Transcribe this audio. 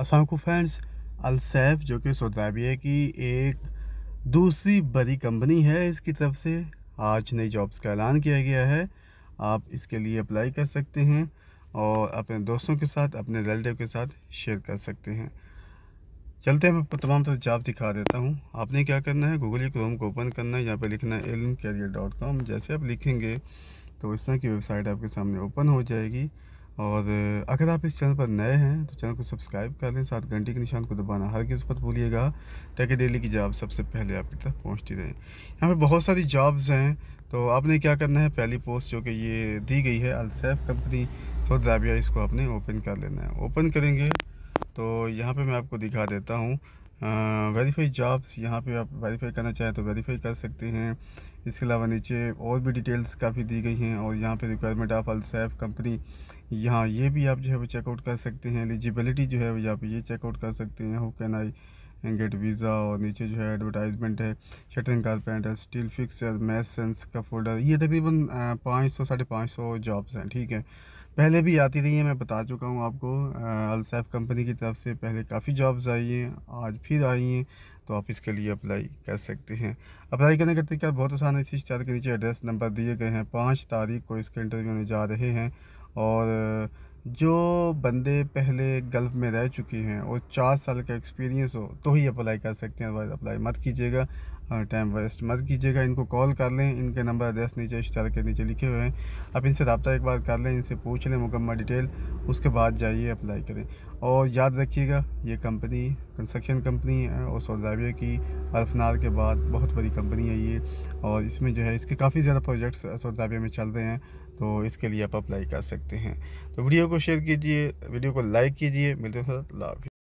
असल फ्रेंड्स अलसैफ जो कि सौदाबिया की एक दूसरी बड़ी कंपनी है इसकी तरफ से आज नई जॉब्स का ऐलान किया गया है आप इसके लिए अप्लाई कर सकते हैं और अपने दोस्तों के साथ अपने रिलेटिव के साथ शेयर कर सकते हैं चलते हैं मैं तमाम तरह जॉब दिखा देता हूँ आपने क्या करना है गूगल क्रोम को ओपन करना है यहाँ पर लिखना है एलम कैरियर डॉट कॉम जैसे आप लिखेंगे तो इस तरह की वेबसाइट आपके सामने ओपन हो जाएगी और अगर आप इस चैनल पर नए हैं तो चैनल को सब्सक्राइब कर लें साथ घंटी के निशान को दबाना हर किस भूलिएगा ताकि डेली की जॉब सबसे पहले आपकी तक पहुँचती रहें यहाँ पर बहुत सारी जॉब्स हैं तो आपने क्या करना है पहली पोस्ट जो कि ये दी गई है अलसैफ कंपनी सऊदी अरबिया इसको आपने ओपन कर लेना है ओपन करेंगे तो यहाँ पर मैं आपको दिखा देता हूँ वेरीफाई जॉब्स यहाँ पे आप वेरीफाई करना चाहें तो वेरीफाई कर सकते हैं इसके अलावा नीचे और भी डिटेल्स काफ़ी दी गई हैं और यहाँ पे रिक्वायरमेंट ऑफ अलसैफ कंपनी यहाँ ये भी आप जो है वो चेकआउट कर सकते हैं एलिजिबिलिटी जो है वो यहाँ पे ये चेकआउट कर सकते हैं हो कैन आई गेट वीज़ा और नीचे जो है एडवर्टाइजमेंट है शटरिंग कारपेंट है स्टील फिक्सर मैथ का फोल्डर ये तकरीबन पाँच सौ साढ़े पाँच सौ जॉब्स हैं ठीक है पहले भी आती रही है मैं बता चुका हूँ आपको अलसैफ कंपनी की तरफ से पहले काफ़ी जॉब्स आई हैं आज फिर आई हैं तो आप इसके लिए अप्लाई कर सकते हैं अप्लाई करने का तरीका बहुत आसान है इसी चार के नीचे एड्रेस नंबर दिए गए हैं पाँच तारीख को इसके इंटरव्यू में जा रहे हैं और जो बंदे पहले गल्फ़ में रह चुके हैं और चार साल का एक्सपीरियंस हो तो ही अप्लाई कर सकते हैं अदरवाइज़ अप्लाई मत कीजिएगा टाइम वेस्ट मत कीजिएगा इनको कॉल कर लें इनके नंबर एड्रेस नीचे स्टार के नीचे लिखे हुए हैं आप इनसे रबता एक बार कर लें इनसे पूछ लें मुकम्मल डिटेल उसके बाद जाइए अप्लाई करें और याद रखिएगा ये कंपनी कंस्ट्रक्शन कंपनी है और सौदाविया की अरफनार के बाद बहुत बड़ी कंपनी है ये और इसमें जो है इसके काफ़ी ज़्यादा प्रोजेक्ट्स सौदाविया में चल रहे हैं तो इसके लिए आप अप्लाई कर सकते हैं तो वीडियो को शेयर कीजिए वीडियो को लाइक कीजिए मिलते हैं लाभ